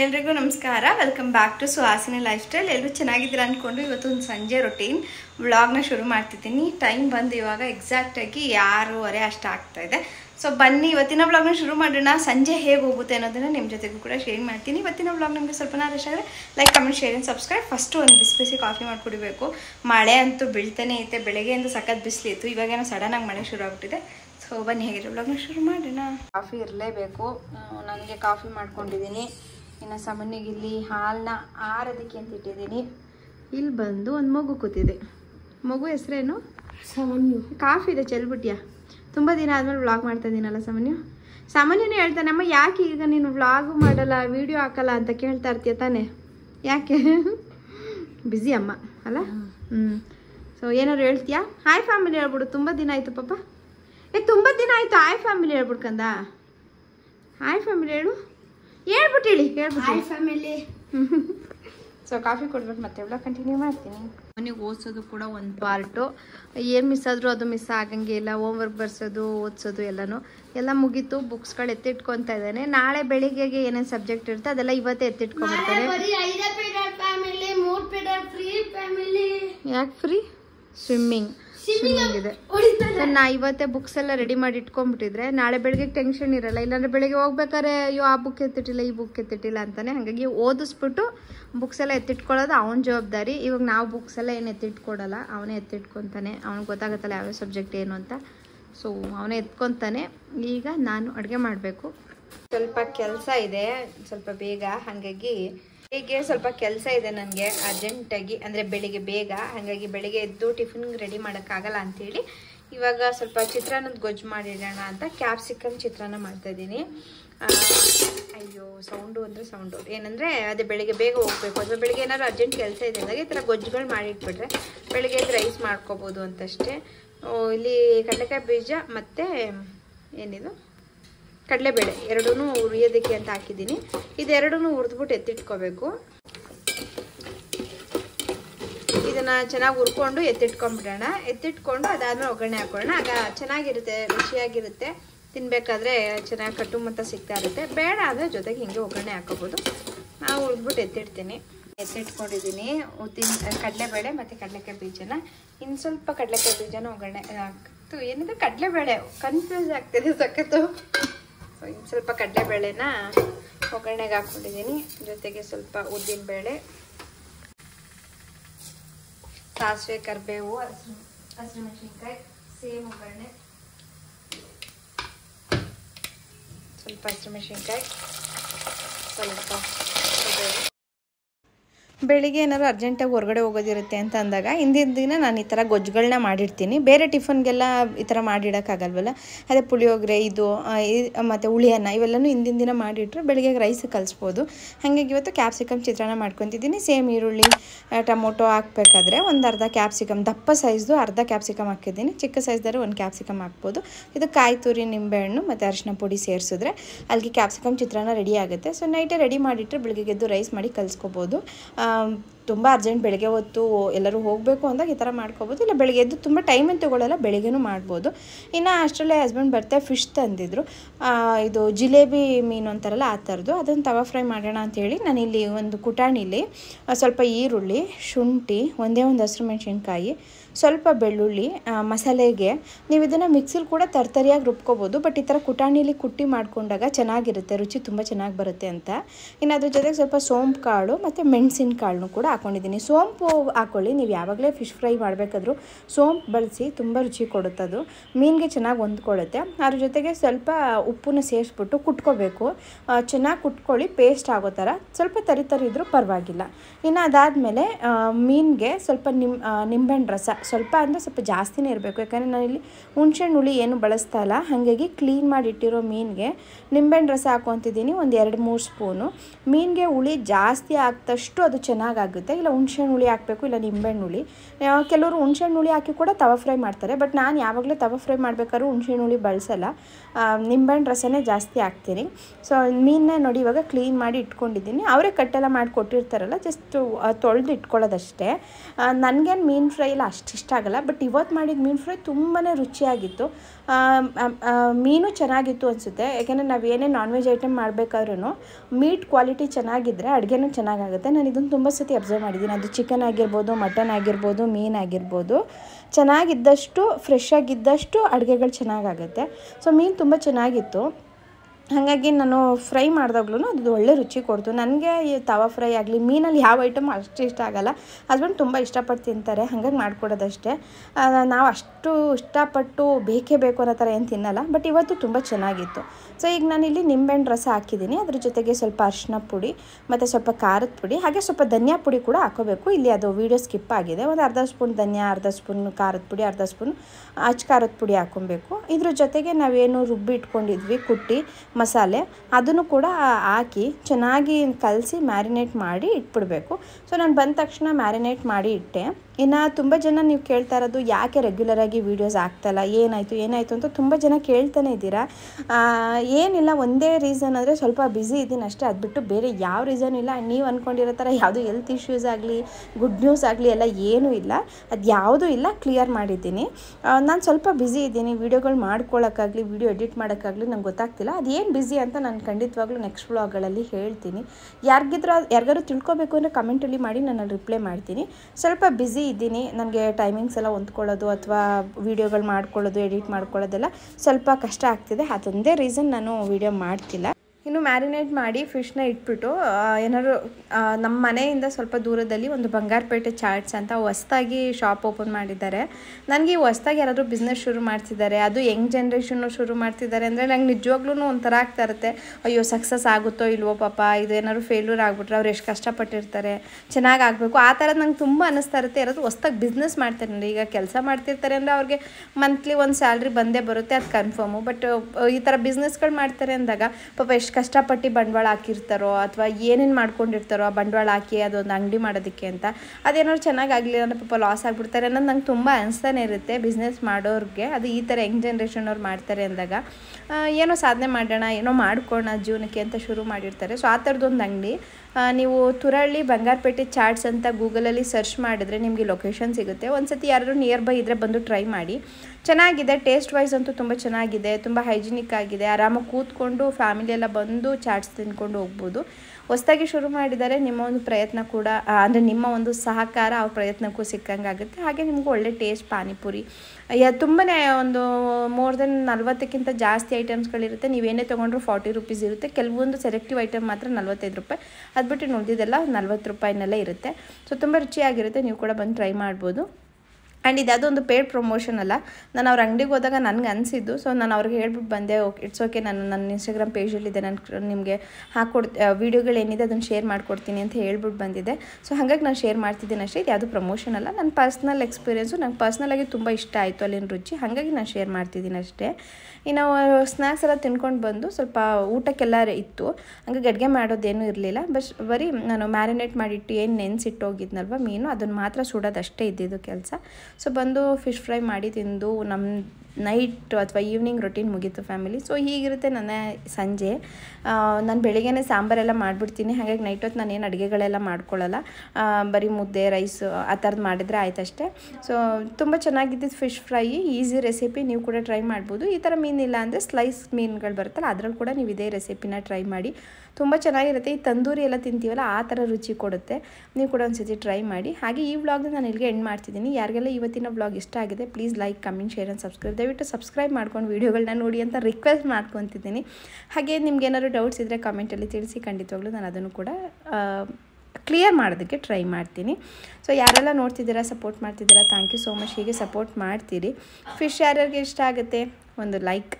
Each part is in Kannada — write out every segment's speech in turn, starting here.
ಎಲ್ರಿಗೂ ನಮಸ್ಕಾರ welcome back to Suhasini lifestyle ಎಲ್ಲರೂ ಚೆನ್ನಾಗಿದ್ದೀರಾ ಅಂದ್ಕೊಂಡು ಇವತ್ತೊಂದು ಸಂಜೆ ರೊಟೀನ್ ವ್ಲಾಗ್ನ ಶುರು ಮಾಡ್ತಿದ್ದೀನಿ ಟೈಮ್ ಬಂದು ಇವಾಗ ಎಕ್ಸಾಕ್ಟಾಗಿ ಯಾರೂವರೆ ಅಷ್ಟು ಆಗ್ತಾ ಇದೆ ಸೊ ಬನ್ನಿ ಇವತ್ತಿನ ವ್ಲಾಗ್ನ ಶುರು ಮಾಡೋಣ ಸಂಜೆ ಹೇಗೆ ಹೋಗುತ್ತೆ ಅನ್ನೋದನ್ನು ನಿಮ್ಮ ಜೊತೆಗೂ ಕೂಡ ಶೇರ್ ಮಾಡ್ತೀನಿ ಇವತ್ತಿನ ಬ್ಲಾಗ್ ನಿಮಗೆ ಸ್ವಲ್ಪ ರಶ್ ಆದರೆ like comment share and subscribe first ಒಂದು ಬಿಸಿ ಬಿಸಿ ಕಾಫಿ ಮಾಡಿಕೊಡಬೇಕು ಮಳೆ ಅಂತೂ ಬೀಳ್ತಾನೆ ಐತೆ ಬೆಳಗ್ಗೆಯಿಂದ ಸಖತ್ ಬಿಸಿಲಿತ್ತು ಇವಾಗೇನೋ ಸಡನ್ನಾಗಿ ಮಳೆ ಶುರು ಆಗ್ಬಿಟ್ಟಿದೆ ಸೊ ಬನ್ನಿ ಹೇಗಿರೋ ಬ್ಲಾಗ್ನ ಶುರು ಮಾಡೋಣ ಕಾಫಿ ಇರಲೇಬೇಕು ನನಗೆ ಕಾಫಿ ಮಾಡ್ಕೊಂಡಿದ್ದೀನಿ ಇನ್ನು ಸಾಮಾನ್ಯಗೆ ಇಲ್ಲಿ ಹಾಲನ್ನ ಆರೋದಕ್ಕೆ ಅಂತ ಇಟ್ಟಿದ್ದೀನಿ ಇಲ್ಲಿ ಬಂದು ಒಂದು ಮಗು ಕೂತಿದೆ ಮಗು ಹೆಸರೇನು ಸಾಮಾನ್ಯ ಕಾಫಿ ಇದೆ ಚೆಲ್ಬಿಟ್ಯಾ ತುಂಬ ದಿನ ಆದಮೇಲೆ ವ್ಲಾಗ್ ಮಾಡ್ತಾ ಇದ್ದೀನಲ್ಲ ಸಾಮಾನ್ಯ ಸಾಮಾನ್ಯನೇ ಹೇಳ್ತಾನೆ ಅಮ್ಮ ಯಾಕೆ ಈಗ ನೀನು ವ್ಲಾಗು ಮಾಡಲ್ಲ ವೀಡಿಯೋ ಹಾಕಲ್ಲ ಅಂತ ಕೇಳ್ತಾ ಇರ್ತೀಯ ತಾನೆ ಯಾಕೆ ಬ್ಯುಸಿ ಅಮ್ಮ ಅಲ್ಲ ಹ್ಞೂ ಸೊ ಏನಾದ್ರು ಹೇಳ್ತೀಯಾ ಹಾಯ್ ಫ್ಯಾಮಿಲಿ ಹೇಳ್ಬಿಡು ತುಂಬ ದಿನ ಆಯಿತು ಪಾಪ ಏ ತುಂಬ ದಿನ ಆಯಿತು ಆಯ್ ಫ್ಯಾಮಿಲಿ ಹೇಳ್ಬಿಟ್ಟು ಆಯ್ ಫ್ಯಾಮಿಲಿ ಹೇಳು ಹೇಳ್ಬಿಟ್ಟು ಹೇಳಿ ಹೇಳ್ಬಿಟ್ಟು ಫ್ಯಾಮಿಲಿ ಸೊ ಕಾಫಿ ಕೊಡ್ಬಿಟ್ಟು ಮತ್ತೆ ಎಲ್ಲ ಕಂಟಿನ್ಯೂ ಮಾಡ್ತೀನಿ ಮನೆಗೆ ಓದಿಸೋದು ಕೂಡ ಒಂದು ಪಾರ್ಟು ಏನು ಮಿಸ್ ಆದರೂ ಅದು ಮಿಸ್ ಆಗಂಗೆ ಇಲ್ಲ ಹೋಮ್ ವರ್ಕ್ ಬರ್ಸೋದು ಓದಿಸೋದು ಎಲ್ಲನೂ ಎಲ್ಲ ಮುಗೀತು ಬುಕ್ಸ್ಗಳು ಎತ್ತಿಟ್ಕೊತಾ ಇದ್ದಾನೆ ನಾಳೆ ಬೆಳಿಗ್ಗೆಗೆ ಏನೇನು ಸಬ್ಜೆಕ್ಟ್ ಇರುತ್ತೆ ಅದೆಲ್ಲ ಇವತ್ತೇ ಎತ್ತಿಟ್ಕೊಂಡ್ಬಿಡ್ತಾರೆ ಯಾಕೆ ಫ್ರೀ ಸ್ವಿಮ್ಮಿಂಗ್ ಸ್ವಿಮ್ಮಿಂಗ್ ಇದೆ ನಾ ಇವತ್ತೇ ಬುಕ್ಸ್ ಎಲ್ಲ ರೆಡಿ ಮಾಡಿ ಇಟ್ಕೊಂಡ್ಬಿಟ್ಟಿದ್ರೆ ನಾಳೆ ಬೆಳಗ್ಗೆ ಟೆನ್ಷನ್ ಇರಲ್ಲ ಇಲ್ಲಾಂದ್ರೆ ಬೆಳಗ್ಗೆ ಹೋಗ್ಬೇಕಾದ್ರೆ ಅಯ್ಯೋ ಆ ಬುಕ್ ಎತ್ತಿಟ್ಟಿಲ್ಲ ಈ ಬುಕ್ ಎತ್ತಿಟ್ಟಿಲ್ಲ ಅಂತಾನೆ ಹಾಗಾಗಿ ಓದಿಸ್ಬಿಟ್ಟು ಬುಕ್ಸ್ ಎಲ್ಲ ಎತ್ತಿಟ್ಕೊಳ್ಳೋದು ಅವನ ಜವಾಬ್ದಾರಿ ಇವಾಗ ನಾವು ಬುಕ್ಸ್ ಎಲ್ಲ ಏನು ಎತ್ತಿಟ್ಕೊಡಲ್ಲ ಅವನೇ ಎತ್ತಿಟ್ಕೊತಾನೆ ಅವ್ನಿಗೆ ಗೊತ್ತಾಗತ್ತಲ್ಲ ಯಾವ್ಯಾವ ಸಬ್ಜೆಕ್ಟ್ ಏನು ಅಂತ ಸೊ ಅವನೇ ಎತ್ಕೊತಾನೆ ಈಗ ನಾನು ಅಡುಗೆ ಮಾಡಬೇಕು ಸ್ವಲ್ಪ ಕೆಲಸ ಇದೆ ಸ್ವಲ್ಪ ಬೇಗ ಹಾಗಾಗಿ ಹೀಗೆ ಸ್ವಲ್ಪ ಕೆಲಸ ಇದೆ ನನಗೆ ಅರ್ಜೆಂಟಾಗಿ ಅಂದರೆ ಬೆಳಿಗ್ಗೆ ಬೇಗ ಹಾಗಾಗಿ ಬೆಳಿಗ್ಗೆ ಎದ್ದು ಟಿಫಿನ್ಗೆ ರೆಡಿ ಮಾಡೋಕ್ಕಾಗಲ್ಲ ಅಂಥೇಳಿ ಇವಾಗ ಸ್ವಲ್ಪ ಚಿತ್ರಾನ್ನದ ಗೊಜ್ಜು ಮಾಡಿಡೋಣ ಅಂತ ಕ್ಯಾಪ್ಸಿಕಮ್ ಚಿತ್ರಾನ್ನ ಮಾಡ್ತಾಯಿದ್ದೀನಿ ಅಯ್ಯೋ ಸೌಂಡು ಅಂದರೆ ಸೌಂಡು ಏನಂದರೆ ಅದೇ ಬೆಳಿಗ್ಗೆ ಬೇಗ ಹೋಗಬೇಕು ಅಥವಾ ಬೆಳಿಗ್ಗೆ ಏನಾದ್ರು ಅರ್ಜೆಂಟ್ ಕೆಲಸ ಇದೆ ಅಂದಾಗ ಈ ಥರ ಗೊಜ್ಜುಗಳು ಮಾಡಿಟ್ಬಿಟ್ರೆ ಬೆಳಿಗ್ಗೆ ರೈಸ್ ಮಾಡ್ಕೋಬೋದು ಅಂತಷ್ಟೇ ಇಲ್ಲಿ ಕಡಲೆಕಾಯಿ ಬೀಜ ಮತ್ತು ಏನಿದು ಕಡಲೆಬೇಳೆ ಎರಡೂ ಹುರಿಯೋದಕ್ಕೆ ಅಂತ ಹಾಕಿದ್ದೀನಿ ಇದೆರಡೂ ಹುರಿದ್ಬಿಟ್ಟು ಎತ್ತಿಟ್ಕೋಬೇಕು ಇದನ್ನು ಚೆನ್ನಾಗಿ ಹುರ್ಕೊಂಡು ಎತ್ತಿಟ್ಕೊಂಡ್ಬಿಡೋಣ ಎತ್ತಿಟ್ಕೊಂಡು ಅದಾದಮೇಲೆ ಒಗ್ಗರಣೆ ಹಾಕೊಳ್ಳೋಣ ಆಗ ಚೆನ್ನಾಗಿರುತ್ತೆ ರುಚಿಯಾಗಿರುತ್ತೆ ತಿನ್ನಬೇಕಾದ್ರೆ ಚೆನ್ನಾಗಿ ಮತ್ತ ಸಿಗ್ತಾ ಇರುತ್ತೆ ಬೇಡ ಆದರೆ ಜೊತೆಗೆ ಹಿಂಗೆ ಒಗ್ಗರಣೆ ಹಾಕೋಬೋದು ನಾವು ಉಳಿದ್ಬಿಟ್ಟು ಎತ್ತಿಡ್ತೀನಿ ಎತ್ತಿಟ್ಕೊಂಡಿದ್ದೀನಿ ಉದ್ದಿನ ಕಡಲೆಬೇಳೆ ಮತ್ತು ಕಡಲೆಕಾಯಿ ಬೀಜನ ಇನ್ನು ಸ್ವಲ್ಪ ಕಡಲೆಕಾಯಿ ಬೀಜನ ಒಗ್ಗರಣೆ ಏನಿದೆ ಕಡಲೆಬೇಳೆ ಕನ್ಫ್ಯೂಸ್ ಆಗ್ತಿದೆ ಸಕತ್ತು ಸ್ವಲ್ಪ ಕಡಲೆಬೇಳೆನ ಒಗ್ಗರಣೆಗೆ ಹಾಕ್ಕೊಂಡಿದ್ದೀನಿ ಜೊತೆಗೆ ಸ್ವಲ್ಪ ಉದ್ದಿನ ಬೇಳೆ ಸಾಸಿವೆ ಕರಿಬೇವು ಹಸಿರು ಹಸಿರು ಮೆಣಸಿನ್ಕಾಯಿ ಸೇಮ್ ಒಗ್ಗರಣೆ ಸ್ವಲ್ಪ ಹಸಿರು ಸ್ವಲ್ಪ ಬೆಳಿಗ್ಗೆ ಏನಾದ್ರು ಅರ್ಜೆಂಟಾಗಿ ಹೊರಗಡೆ ಹೋಗೋದಿರುತ್ತೆ ಅಂತ ಅಂದಾಗ ಹಿಂದಿನ ದಿನ ನಾನು ಈ ಥರ ಗೊಜ್ಜುಗಳನ್ನ ಮಾಡಿರ್ತೀನಿ ಬೇರೆ ಟಿಫನ್ಗೆಲ್ಲ ಈ ಥರ ಮಾಡಿಡೋಕ್ಕಾಗಲ್ವಲ್ಲ ಅದೇ ಪುಳಿಯೋಗರೆ ಇದು ಮತ್ತು ಹುಳಿಯನ್ನ ಇವೆಲ್ಲನೂ ಹಿಂದಿನ ದಿನ ಮಾಡಿಟ್ಟರೆ ಬೆಳಿಗ್ಗೆ ರೈಸ್ ಕಲಿಸ್ಬೋದು ಹಾಗಾಗಿ ಇವತ್ತು ಕ್ಯಾಪ್ಸಿಕಮ್ ಚಿತ್ರಾನ್ನ ಮಾಡ್ಕೊತಿದ್ದೀನಿ ಸೇಮ್ ಈರುಳ್ಳಿ ಟೊಮೊಟೊ ಹಾಕ್ಬೇಕಾದ್ರೆ ಒಂದು ಅರ್ಧ ಕ್ಯಾಪ್ಸಿಕಮ್ ದಪ್ಪ ಸೈಜ್ದು ಅರ್ಧ ಕ್ಯಾಪ್ಸಿಕಮ್ ಹಾಕಿದ್ದೀನಿ ಚಿಕ್ಕ ಸೈಜ್ದಾರೆ ಒಂದು ಕ್ಯಾಪ್ಸಿಕಮ್ ಹಾಕ್ಬೋದು ಇದು ಕಾಯಿ ತುರಿ ನಿಂಬೆಹಣ್ಣು ಮತ್ತು ಅರಿಶಿನ ಪುಡಿ ಸೇರಿಸಿದ್ರೆ ಅಲ್ಲಿಗೆ ಕ್ಯಾಪ್ಸಿಕಮ್ ಚಿತ್ರಾನ್ನ ರೆಡಿ ಆಗುತ್ತೆ ಸೊ ನೈಟೇ ರೆಡಿ ಮಾಡಿಟ್ಟರೆ ಎದ್ದು ರೈಸ್ ಮಾಡಿ ಕಲಿಸ್ಕೋಬೋದು ತುಂಬ ಅರ್ಜೆಂಟ್ ಬೆಳಗ್ಗೆ ಹೊತ್ತು ಎಲ್ಲರೂ ಹೋಗಬೇಕು ಅಂದಾಗ ಈ ಥರ ಮಾಡ್ಕೋಬೋದು ಇಲ್ಲ ಬೆಳಗ್ಗೆ ಎದ್ದು ತುಂಬ ಟೈಮ್ ಏನು ತೊಗೊಳ್ಳಲ್ಲ ಬೆಳಗ್ಗೆನೂ ಮಾಡ್ಬೋದು ಇನ್ನು ಅಷ್ಟರಲ್ಲೇ ಹಸ್ಬೆಂಡ್ ಬರ್ತಾ ಫಿಶ್ ತಂದಿದ್ರು ಇದು ಜಿಲೇಬಿ ಮೀನು ಅಂತಾರಲ್ಲ ಆ ಥರದ್ದು ಅದನ್ನು ತವಾ ಫ್ರೈ ಮಾಡೋಣ ಅಂಥೇಳಿ ನಾನಿಲ್ಲಿ ಒಂದು ಕುಟಾಣಿಲಿ ಸ್ವಲ್ಪ ಈರುಳ್ಳಿ ಶುಂಠಿ ಒಂದೇ ಒಂದು ಹಸಿರು ಮೆಣಸಿನ್ಕಾಯಿ ಸ್ವಲ್ಪ ಬೆಳ್ಳುಳ್ಳಿ ಮಸಾಲೆಗೆ ನೀವು ಇದನ್ನು ಮಿಕ್ಸಿಲಿ ಕೂಡ ತರ್ತರಿಯಾಗಿ ರುಬ್ಕೋಬೋದು ಬಟ್ ಈ ಥರ ಕುಟಾಣಿಲಿ ಕುಟ್ಟಿ ಮಾಡಿಕೊಂಡಾಗ ಚೆನ್ನಾಗಿರುತ್ತೆ ರುಚಿ ತುಂಬ ಚೆನ್ನಾಗಿ ಬರುತ್ತೆ ಅಂತ ಇನ್ನು ಅದ್ರ ಜೊತೆಗೆ ಸ್ವಲ್ಪ ಸೋಂಪು ಕಾಳು ಮತ್ತು ಮೆಣಸಿನ ಕಾಳನ್ನು ಕೂಡ ಹಾಕೊಂಡಿದ್ದೀನಿ ಸೋಂಪು ಹಾಕೊಳ್ಳಿ ನೀವು ಯಾವಾಗಲೇ ಫಿಶ್ ಫ್ರೈ ಮಾಡಬೇಕಾದ್ರೂ ಸೋಂಪು ಬಳಸಿ ತುಂಬ ರುಚಿ ಕೊಡುತ್ತೆ ಅದು ಮೀನಿಗೆ ಚೆನ್ನಾಗಿ ಹೊಂದ್ಕೊಳ್ಳುತ್ತೆ ಅದ್ರ ಜೊತೆಗೆ ಸ್ವಲ್ಪ ಉಪ್ಪನ್ನು ಸೇರಿಸ್ಬಿಟ್ಟು ಕುಟ್ಕೋಬೇಕು ಚೆನ್ನಾಗಿ ಕುಟ್ಕೊಳ್ಳಿ ಪೇಸ್ಟ್ ಆಗೋ ಥರ ಸ್ವಲ್ಪ ತರಿತರಿ ಇದ್ರೂ ಪರವಾಗಿಲ್ಲ ಇನ್ನು ಅದಾದಮೇಲೆ ಮೀನಿಗೆ ಸ್ವಲ್ಪ ನಿಮ್ ನಿಂಬೆಹಣ್ಣು ರಸ ಸ್ವಲ್ಪ ಅಂದರೆ ಸ್ವಲ್ಪ ಜಾಸ್ತಿನೇ ಇರಬೇಕು ಯಾಕಂದರೆ ನಾನಿಲ್ಲಿ ಹುಣಸೆಹಣ್ಣು ಹುಳಿ ಏನು ಬಳಸ್ತಾ ಇಲ್ಲ ಹಾಗಾಗಿ ಕ್ಲೀನ್ ಮಾಡಿ ಇಟ್ಟಿರೋ ಮೀನಿಗೆ ನಿಂಬೆಹಣ್ಣು ರಸ ಹಾಕೊತಿದ್ದೀನಿ ಒಂದು ಎರಡು ಮೂರು ಸ್ಪೂನು ಮೀನಿಗೆ ಹುಳಿ ಜಾಸ್ತಿ ಹಾಕ್ತಷ್ಟು ಅದು ಚೆನ್ನಾಗಾಗುತ್ತೆ ಇಲ್ಲ ಹುಣಸೆಹಣ್ಣು ಹುಳಿ ಹಾಕಬೇಕು ಇಲ್ಲ ನಿಂಬೆಹಣ್ಣು ಹುಳಿ ಕೆಲವರು ಹುಣ್ಸೆಹಣ್ಣು ಹುಳಿ ಹಾಕಿ ಕೂಡ ತವ ಫ್ರೈ ಮಾಡ್ತಾರೆ ಬಟ್ ನಾನು ಯಾವಾಗಲೂ ತವ ಫ್ರೈ ಮಾಡಬೇಕಾದ್ರೂ ಹುಣಸೆಹಣ್ಣು ಹುಳಿ ಬಳಸಲ್ಲ ನಿಂಬೆಹಣ್ಣು ರಸನೇ ಜಾಸ್ತಿ ಹಾಕ್ತೀನಿ ಸೊ ಮೀನನ್ನ ನೋಡಿ ಇವಾಗ ಕ್ಲೀನ್ ಮಾಡಿ ಇಟ್ಕೊಂಡಿದ್ದೀನಿ ಅವರೇ ಕಟ್ಟೆಲ್ಲ ಮಾಡಿ ಕೊಟ್ಟಿರ್ತಾರಲ್ಲ ಜಸ್ಟ್ ತೊಳೆದು ಇಟ್ಕೊಳ್ಳೋದಷ್ಟೇ ನನಗೇನು ಮೀನು ಫ್ರೈ ಇಲ್ಲ ಅಷ್ಟೇ ಅಷ್ಟು ಇಷ್ಟ ಆಗಲ್ಲ ಬಟ್ ಇವತ್ತು ಮಾಡಿದ ಮೀನು ಫ್ರೈ ತುಂಬಾ ರುಚಿಯಾಗಿತ್ತು ಮೀನು ಚೆನ್ನಾಗಿತ್ತು ಅನಿಸುತ್ತೆ ಯಾಕೆಂದರೆ ನಾವು ಏನೇ ನಾನ್ ವೆಜ್ ಐಟಮ್ ಮಾಡಬೇಕಾದ್ರೂ ಮೀಟ್ ಕ್ವಾಲಿಟಿ ಚೆನ್ನಾಗಿದ್ದರೆ ಅಡುಗೆನೂ ಚೆನ್ನಾಗಾಗುತ್ತೆ ನಾನು ಇದನ್ನು ತುಂಬ ಸತಿ ಅಬ್ಸರ್ವ್ ಮಾಡಿದ್ದೀನಿ ಅದು ಚಿಕನ್ ಆಗಿರ್ಬೋದು ಮಟನ್ ಆಗಿರ್ಬೋದು ಮೀನು ಆಗಿರ್ಬೋದು ಚೆನ್ನಾಗಿದ್ದಷ್ಟು ಫ್ರೆಶ್ ಆಗಿದ್ದಷ್ಟು ಅಡುಗೆಗಳು ಚೆನ್ನಾಗಾಗುತ್ತೆ ಸೊ ಮೀನು ತುಂಬ ಚೆನ್ನಾಗಿತ್ತು ಹಾಗಾಗಿ ನಾನು ಫ್ರೈ ಮಾಡಿದಾಗ್ಲೂ ಅದು ಒಳ್ಳೆ ರುಚಿ ಕೊಡ್ತು ನನಗೆ ಈ ಫ್ರೈ ಆಗಲಿ ಮೀನಲ್ಲಿ ಯಾವ ಐಟಮ್ ಅಷ್ಟು ಇಷ್ಟ ಆಗೋಲ್ಲ ಹಸ್ಬೆಂಡ್ ತುಂಬ ಇಷ್ಟಪಟ್ಟು ತಿಂತಾರೆ ಹಾಗಾಗಿ ಮಾಡ್ಕೊಡೋದಷ್ಟೇ ನಾವು ಅಷ್ಟು ಇಷ್ಟಪಟ್ಟು ಬೇಕೇ ಬೇಕು ಅನ್ನೋ ಥರ ಏನು ತಿನ್ನಲ್ಲ ಬಟ್ ಇವತ್ತು ತುಂಬ ಚೆನ್ನಾಗಿತ್ತು ಸೊ ಈಗ ನಾನಿಲ್ಲಿ ನಿಂಬೆಹಣ್ಣು ರಸ ಹಾಕಿದ್ದೀನಿ ಅದ್ರ ಜೊತೆಗೆ ಸ್ವಲ್ಪ ಅರ್ಶಿನ ಪುಡಿ ಮತ್ತು ಸ್ವಲ್ಪ ಖಾರದ ಪುಡಿ ಹಾಗೆ ಸ್ವಲ್ಪ ಧನಿಯಾ ಪುಡಿ ಕೂಡ ಹಾಕೋಬೇಕು ಇಲ್ಲಿ ಅದು ವೀಡಿಯೋ ಸ್ಕಿಪ್ ಆಗಿದೆ ಒಂದು ಅರ್ಧ ಸ್ಪೂನ್ ಧನಿಯಾ ಅರ್ಧ ಸ್ಪೂನ್ ಖಾರದ ಪುಡಿ ಅರ್ಧ ಸ್ಪೂನ್ ಅಚ್ಚ ಖಾರದ ಪುಡಿ ಹಾಕೊಬೇಕು ಇದ್ರ ಜೊತೆಗೆ ನಾವೇನು ರುಬ್ಬಿ ಇಟ್ಕೊಂಡಿದ್ವಿ ಕುಟ್ಟಿ ಮಸಾಲೆ ಅದನ್ನು ಕೂಡ ಹಾಕಿ ಚೆನ್ನಾಗಿ ಕಲಸಿ ಮ್ಯಾರಿನೇಟ್ ಮಾಡಿ ಇಟ್ಬಿಡಬೇಕು ಸೊ ನಾನು ಬಂದ ತಕ್ಷಣ ಮ್ಯಾರಿನೇಟ್ ಮಾಡಿ ಇಟ್ಟೆ ಇನ್ನು ತುಂಬ ಜನ ನೀವು ಕೇಳ್ತಾ ಇರೋದು ಯಾಕೆ ರೆಗ್ಯುಲರಾಗಿ ವೀಡಿಯೋಸ್ ಆಗ್ತಾಯಿಲ್ಲ ಏನಾಯಿತು ಏನಾಯಿತು ಅಂತ ತುಂಬ ಜನ ಕೇಳ್ತಾನೆ ಇದ್ದೀರಾ ಏನಿಲ್ಲ ಒಂದೇ ರೀಸನ್ ಅಂದರೆ ಸ್ವಲ್ಪ ಬ್ಯುಸಿ ಇದ್ದೀನಿ ಅಷ್ಟೇ ಅದು ಬಿಟ್ಟು ಬೇರೆ ಯಾವ ರೀಸನ್ ಇಲ್ಲ ನೀವು ಅಂದ್ಕೊಂಡಿರೋ ಥರ ಯಾವುದು ಹೆಲ್ತ್ ಇಶ್ಯೂಸ್ ಆಗಲಿ ಗುಡ್ ನ್ಯೂಸ್ ಆಗಲಿ ಎಲ್ಲ ಏನೂ ಇಲ್ಲ ಅದು ಯಾವುದೂ ಇಲ್ಲ ಕ್ಲಿಯರ್ ಮಾಡಿದ್ದೀನಿ ನಾನು ಸ್ವಲ್ಪ ಬ್ಯುಸಿ ಇದ್ದೀನಿ ವೀಡಿಯೋಗಳು ಮಾಡ್ಕೊಳ್ಳೋಕ್ಕಾಗಲಿ ವೀಡಿಯೋ ಎಡಿಟ್ ಮಾಡೋಕ್ಕಾಗಲಿ ನಂಗೆ ಗೊತ್ತಾಗ್ತಿಲ್ಲ ಅದೇನು ಏನು ಬ್ಯುಸಿ ಅಂತ ನಾನು ಖಂಡಿತವಾಗ್ಲೂ ನೆಕ್ಸ್ಟ್ ವ್ಲಾಗ್ಗಳಲ್ಲಿ ಹೇಳ್ತೀನಿ ಯಾರಿಗಿದ್ರು ಯಾರಿಗಾದ್ರು ತಿಳ್ಕೊಬೇಕು ಅಂದರೆ ಕಮೆಂಟಲ್ಲಿ ಮಾಡಿ ನಾನು ರಿಪ್ಲೈ ಮಾಡ್ತೀನಿ ಸ್ವಲ್ಪ ಬ್ಯುಸಿ ಇದ್ದೀನಿ ನನಗೆ ಟೈಮಿಂಗ್ಸ್ ಎಲ್ಲ ಹೊಂದ್ಕೊಳ್ಳೋದು ಅಥವಾ ವೀಡಿಯೋಗಳು ಮಾಡ್ಕೊಳ್ಳೋದು ಎಡಿಟ್ ಮಾಡ್ಕೊಳ್ಳೋದೆಲ್ಲ ಸ್ವಲ್ಪ ಕಷ್ಟ ಆಗ್ತಿದೆ ಅದೊಂದೇ ರೀಸನ್ ನಾನು ವೀಡಿಯೋ ಮಾಡ್ತಿಲ್ಲ ಇನ್ನು ಮ್ಯಾರಿನೇಟ್ ಮಾಡಿ ಫಿಶ್ನ ಇಟ್ಬಿಟ್ಟು ಏನಾದ್ರು ನಮ್ಮ ಮನೆಯಿಂದ ಸ್ವಲ್ಪ ದೂರದಲ್ಲಿ ಒಂದು ಬಂಗಾರಪೇಟೆ ಚಾಟ್ಸ್ ಅಂತ ಹೊಸ್ದಾಗಿ ಶಾಪ್ ಓಪನ್ ಮಾಡಿದ್ದಾರೆ ನನಗೆ ಹೊಸ್ದಾಗಿ ಯಾರಾದರೂ ಬಿಸ್ನೆಸ್ ಶುರು ಮಾಡ್ತಿದ್ದಾರೆ ಅದು ಯಂಗ್ ಜನ್ರೇಷನ್ನು ಶುರು ಮಾಡ್ತಿದ್ದಾರೆ ಅಂದರೆ ನಂಗೆ ನಿಜವಾಗ್ಲೂ ಒಂಥರ ಆಗ್ತಾ ಇರುತ್ತೆ ಅಯ್ಯೋ ಸಕ್ಸಸ್ ಆಗುತ್ತೋ ಇಲ್ವೋ ಪಾಪ ಇದು ಏನಾದ್ರು ಫೇಲ್ಯೂರ್ ಆಗಿಬಿಟ್ರೆ ಅವ್ರು ಎಷ್ಟು ಕಷ್ಟಪಟ್ಟಿರ್ತಾರೆ ಚೆನ್ನಾಗಿ ಆಗಬೇಕು ಆ ಥರದ ನಂಗೆ ತುಂಬ ಅನಿಸ್ತಾ ಇರುತ್ತೆ ಯಾರಾದರೂ ಹೊಸ್ದಾಗಿ ಬಿಸ್ನೆಸ್ ಮಾಡ್ತಾರೆ ಅಂದರೆ ಈಗ ಕೆಲಸ ಮಾಡ್ತಿರ್ತಾರೆ ಅಂದರೆ ಅವ್ರಿಗೆ ಮಂತ್ಲಿ ಒಂದು ಸ್ಯಾಲ್ರಿ ಬಂದೇ ಬರುತ್ತೆ ಅದು ಕನ್ಫರ್ಮು ಬಟ್ ಈ ಥರ ಬಿಸ್ನೆಸ್ಗಳು ಮಾಡ್ತಾರೆ ಅಂದಾಗ ಪಾಪ ಎಷ್ಟು ಕಷ್ಟಪಟ್ಟು ಬಂಡವಾಳ ಹಾಕಿರ್ತಾರೋ ಅಥವಾ ಏನೇನು ಮಾಡ್ಕೊಂಡಿರ್ತಾರೋ ಆ ಬಂಡವಾಳ ಹಾಕಿ ಅದೊಂದು ಅಂಗಡಿ ಮಾಡೋದಕ್ಕೆ ಅಂತ ಅದೇನಾದ್ರು ಚೆನ್ನಾಗಾಗಲಿಲ್ಲ ಅಂದರೆ ಪಾಪ ಲಾಸ್ ಆಗಿಬಿಡ್ತಾರೆ ಅನ್ನೋದು ನಂಗೆ ತುಂಬ ಅನಿಸ್ತಾನೆ ಇರುತ್ತೆ ಬಿಸ್ನೆಸ್ ಮಾಡೋರಿಗೆ ಅದು ಈ ಥರ ಯಂಗ್ ಜನ್ರೇಷನ್ ಅವ್ರು ಮಾಡ್ತಾರೆ ಅಂದಾಗ ಏನೋ ಸಾಧನೆ ಮಾಡೋಣ ಏನೋ ಮಾಡ್ಕೋಣ ಜೀವನಕ್ಕೆ ಅಂತ ಶುರು ಮಾಡಿರ್ತಾರೆ ಸೊ ಆ ಥರದ್ದೊಂದು ಅಂಗಡಿ ನೀವು ತುರಳ್ಳಿ ಬಂಗಾರಪೇಟೆ ಚಾಟ್ಸ್ ಅಂತ ಗೂಗಲಲ್ಲಿ ಸರ್ಚ್ ಮಾಡಿದ್ರೆ ನಿಮಗೆ ಲೊಕೇಶನ್ ಸಿಗುತ್ತೆ ಒಂದು ಸತಿ ಯಾರಾದರೂ ನಿಯರ್ ಬೈ ಇದ್ದರೆ ಬಂದು ಟ್ರೈ ಮಾಡಿ ಚೆನ್ನಾಗಿದೆ ಟೇಸ್ಟ್ ವೈಸ್ ಅಂತೂ ತುಂಬ ಚೆನ್ನಾಗಿದೆ ತುಂಬ ಹೈಜಿನಿಕ್ ಆಗಿದೆ ಆರಾಮಾಗಿ ಕೂತ್ಕೊಂಡು ಫ್ಯಾಮಿಲಿ ಎಲ್ಲ ಬಂದು ಚಾಟ್ಸ್ ತಿಂದ್ಕೊಂಡು ಹೋಗ್ಬೋದು ಹೊಸದಾಗಿ ಶುರು ಮಾಡಿದರೆ ನಿಮ್ಮ ಒಂದು ಪ್ರಯತ್ನ ಕೂಡ ಅಂದರೆ ನಿಮ್ಮ ಒಂದು ಸಹಕಾರ ಆ ಪ್ರಯತ್ನಕ್ಕೂ ಸಿಕ್ಕಂಗಾಗುತ್ತೆ ಹಾಗೆ ನಿಮಗೂ ಒಳ್ಳೆ ಟೇಸ್ಟ್ ಪಾನಿಪುರಿ ತುಂಬಾ ಒಂದು ಮೋರ್ ದೆನ್ ನಲ್ವತ್ತಕ್ಕಿಂತ ಜಾಸ್ತಿ ಐಟಮ್ಸ್ಗಳಿರುತ್ತೆ ನೀವೇನೇ ತೊಗೊಂಡ್ರು ಫಾರ್ಟಿ ರುಪೀಸ್ ಇರುತ್ತೆ ಕೆಲವೊಂದು ಸೆಲೆಕ್ಟಿವ್ ಐಟಮ್ ಮಾತ್ರ ನಲ್ವತ್ತೈದು ರೂಪಾಯಿ ಅದು ಬಿಟ್ಟು ನುಳಿದಿದ್ದೆಲ್ಲ ನಲ್ವತ್ತು ರೂಪಾಯಿನೆಲ್ಲ ಇರುತ್ತೆ ಸೊ ತುಂಬ ರುಚಿಯಾಗಿರುತ್ತೆ ನೀವು ಕೂಡ ಬಂದು ಟ್ರೈ ಮಾಡ್ಬೋದು ಆ್ಯಂಡ್ ಇದು ಅದೊಂದು ಪೇಡ್ ಪ್ರಮೋಷನ್ ಅಲ್ಲ ನಾನು ಅವ್ರ ಅಂಗಡಿಗೆ ಹೋದಾಗ ನನಗೆ ಅನಿಸಿದ್ದು ಸೊ ನಾನು ಅವ್ರಿಗೆ ಹೇಳ್ಬಿಟ್ಟು ಬಂದೆ ಓಕೆ ಇಟ್ಸ್ ಓಕೆ ನಾನು ನನ್ನ ಇನ್ಸ್ಟಾಗ್ರಾಮ್ ಪೇಜಲ್ಲಿದೆ ನಾನು ನಿಮಗೆ ಹಾಕೊಡ್ ವೀಡಿಯೋಗಳೇನಿದೆ ಅದನ್ನು ಶೇರ್ ಮಾಡ್ಕೊಡ್ತೀನಿ ಅಂತ ಹೇಳ್ಬಿಟ್ಟು ಬಂದಿದೆ ಸೊ ಹಾಗಾಗಿ ನಾನು ಶೇರ್ ಮಾಡ್ತಿದ್ದೀನಿ ಅಷ್ಟೇ ಇದು ಯಾವುದು ಪ್ರಮೋಷನ್ ಅಲ್ಲ ನನ್ನ ಪರ್ಸ್ನಲ್ ಎಕ್ಸ್ಪೀರಿಯೆನ್ಸು ನಂಗೆ ಪರ್ಸ್ನಲಾಗಿ ತುಂಬ ಇಷ್ಟ ಆಯಿತು ಅಲ್ಲಿನ ರುಚಿ ಹಾಗಾಗಿ ನಾನು ಶೇರ್ ಮಾಡ್ತಿದ್ದೀನಿ ಅಷ್ಟೇ ಇನ್ನು ಸ್ನ್ಯಾಕ್ಸ್ ಎಲ್ಲ ತಿನ್ಕೊಂಡು ಬಂದು ಸ್ವಲ್ಪ ಊಟಕ್ಕೆಲ್ಲ ಇತ್ತು ಹಂಗಾಗಿ ಅಡುಗೆ ಮಾಡೋದೇನೂ ಇರಲಿಲ್ಲ ಬಸ್ ಬರೀ ನಾನು ಮ್ಯಾರಿನೇಟ್ ಮಾಡಿಟ್ಟು ಏನು ಹೋಗಿದ್ನಲ್ವ ಮೀನು ಅದನ್ನು ಮಾತ್ರ ಸುಡೋದಷ್ಟೇ ಇದ್ದಿದ್ದು ಕೆಲಸ ಸೊ ಬಂದು ಫಿಶ್ ಫ್ರೈ ಮಾಡಿ ತಿಂದು ನಮ್ಮ ನೈಟ್ ಅಥವಾ ಈವ್ನಿಂಗ್ ರೊಟೀನ್ ಮುಗೀತು ಫ್ಯಾಮಿಲಿ ಸೊ ಹೀಗಿರುತ್ತೆ ನನ್ನ ಸಂಜೆ ನಾನು ಬೆಳಿಗ್ಗೆ ಸಾಂಬಾರೆಲ್ಲ ಮಾಡಿಬಿಡ್ತೀನಿ ಹಾಗಾಗಿ ನೈಟ್ ಹೊತ್ತು ನಾನು ಏನು ಅಡುಗೆಗಳೆಲ್ಲ ಮಾಡ್ಕೊಳ್ಳಲ್ಲ ಬರೀ ಮುದ್ದೆ ರೈಸು ಆ ಥರದ್ದು ಮಾಡಿದರೆ ಆಯ್ತಷ್ಟೇ ಸೊ ತುಂಬ ಚೆನ್ನಾಗಿದ್ದಿದ್ದು ಫಿಶ್ ಫ್ರೈ ಈಸಿ ರೆಸಿಪಿ ನೀವು ಕೂಡ ಟ್ರೈ ಮಾಡ್ಬೋದು ಈ ಥರ ಮೀನಿಲ್ಲ ಅಂದರೆ ಸ್ಲೈಸ್ ಮೀನುಗಳು ಬರುತ್ತಲ್ಲ ಅದರಲ್ಲಿ ಕೂಡ ನೀವು ಇದೇ ರೆಸಿಪಿನ ಟ್ರೈ ಮಾಡಿ ತುಂಬ ಚೆನ್ನಾಗಿರುತ್ತೆ ಈ ತಂದೂರಿ ಎಲ್ಲ ತಿಂತೀವಲ್ಲ ಆ ಥರ ರುಚಿ ಕೊಡುತ್ತೆ ನೀವು ಕೂಡ ಒಂದು ಸತಿ ಟ್ರೈ ಮಾಡಿ ಹಾಗೆ ಈ ವ್ಲಾಗ್ನ ನಾನು ಇಲ್ಲಿಗೆ ಎಂಡ್ ಮಾಡ್ತಿದ್ದೀನಿ ಯಾರಿಗೆಲ್ಲ ಇವತ್ತಿನ ವ್ಲಾಗ್ ಇಷ್ಟ ಆಗಿದೆ please like comment share and subscribe ದಯವಿಟ್ಟು ಸಬ್ಸ್ಕ್ರೈಬ್ ಮಾಡ್ಕೊಂಡು ವೀಡಿಯೋಗಳನ್ನ ನೋಡಿ ಅಂತ ರಿಕ್ವೆಸ್ಟ್ ಮಾಡ್ಕೊತಿದ್ದೀನಿ ಹಾಗೆ ನಿಮ್ಗೆ ಏನಾದರೂ ಡೌಟ್ಸ್ ಇದ್ದರೆ ಕಮೆಂಟಲ್ಲಿ ತಿಳಿಸಿ ಖಂಡಿತವಾಗ್ಲೂ ನಾನು ಅದನ್ನು ಕೂಡ ಕ್ಲಿಯರ್ ಮಾಡೋದಕ್ಕೆ ಟ್ರೈ ಮಾಡ್ತೀನಿ ಸೊ ಯಾರೆಲ್ಲ ನೋಡ್ತಿದ್ದೀರಾ ಸಪೋರ್ಟ್ ಮಾಡ್ತಿದ್ದೀರಾ ಥ್ಯಾಂಕ್ ಯು ಸೋ ಮಚ್ ಹೀಗೆ ಸಪೋರ್ಟ್ ಮಾಡ್ತೀರಿ ಫಿಶ್ ಯಾರ್ಯಾರಿಗೆ ಇಷ್ಟ ಆಗುತ್ತೆ ಒಂದು ಲೈಕ್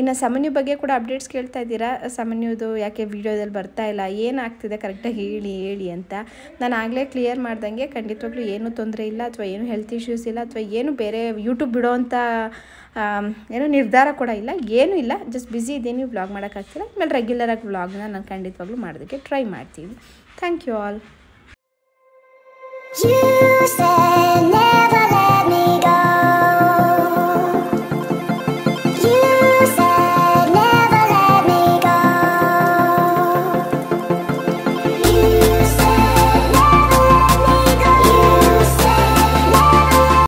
ಇನ್ನು ಸಮನ್ಯು ಬಗ್ಗೆ ಕೂಡ ಅಪ್ಡೇಟ್ಸ್ ಕೇಳ್ತಾ ಇದ್ದೀರಾ ಸಮನ್ಯುದು ಯಾಕೆ ವೀಡಿಯೋದಲ್ಲಿ ಬರ್ತಾ ಇಲ್ಲ ಏನಾಗ್ತಿದೆ ಕರೆಕ್ಟಾಗಿ ಹೇಳಿ ಹೇಳಿ ಅಂತ ನಾನು ಆಗಲೇ ಕ್ಲಿಯರ್ ಮಾಡ್ದಂಗೆ ಖಂಡಿತವಾಗ್ಲೂ ಏನೂ ತೊಂದರೆ ಇಲ್ಲ ಅಥವಾ ಏನು ಹೆಲ್ತ್ ಇಶ್ಯೂಸ್ ಇಲ್ಲ ಅಥವಾ ಏನು ಬೇರೆ ಯೂಟ್ಯೂಬ್ ಬಿಡೋ ಅಂಥ ಏನೋ ನಿರ್ಧಾರ ಕೂಡ ಇಲ್ಲ ಏನೂ ಇಲ್ಲ ಜಸ್ಟ್ ಬ್ಯುಸಿ ಇದ್ದೀನಿ ವ್ಲಾಗ್ ಮಾಡೋಕ್ಕಾಗ್ತಿಲ್ಲ ಆಮೇಲೆ ರೆಗ್ಯುಲರಾಗಿ ವ್ಲಾಗ್ನ ನಾನು ಖಂಡಿತವಾಗ್ಲೂ ಮಾಡೋದಕ್ಕೆ ಟ್ರೈ ಮಾಡ್ತೀನಿ ಥ್ಯಾಂಕ್ ಯು ಆಲ್